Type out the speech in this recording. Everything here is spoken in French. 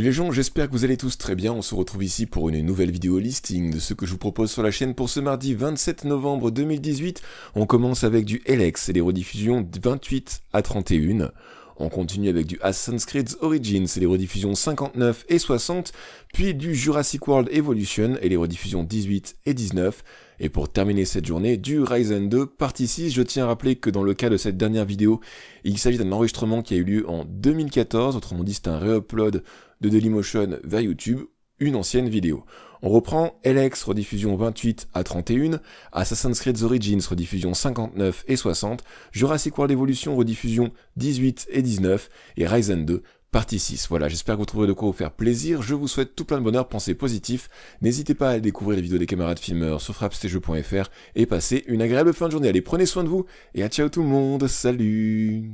les gens, j'espère que vous allez tous très bien, on se retrouve ici pour une nouvelle vidéo listing de ce que je vous propose sur la chaîne pour ce mardi 27 novembre 2018. On commence avec du LX et les rediffusions 28 à 31. On continue avec du Assassin's Creed Origins et les rediffusions 59 et 60, puis du Jurassic World Evolution et les rediffusions 18 et 19, et pour terminer cette journée, du Ryzen 2 partie 6, je tiens à rappeler que dans le cas de cette dernière vidéo, il s'agit d'un enregistrement qui a eu lieu en 2014, autrement dit c'est un réupload de Dailymotion vers YouTube, une ancienne vidéo. On reprend LX rediffusion 28 à 31, Assassin's Creed Origins rediffusion 59 et 60, Jurassic World Evolution rediffusion 18 et 19 et Ryzen 2 partie 6. Voilà, j'espère que vous trouverez de quoi vous faire plaisir. Je vous souhaite tout plein de bonheur, pensez positif. N'hésitez pas à découvrir les vidéos des camarades filmeurs sur frappestjeux.fr et passez une agréable fin de journée. Allez, prenez soin de vous et à ciao tout le monde. Salut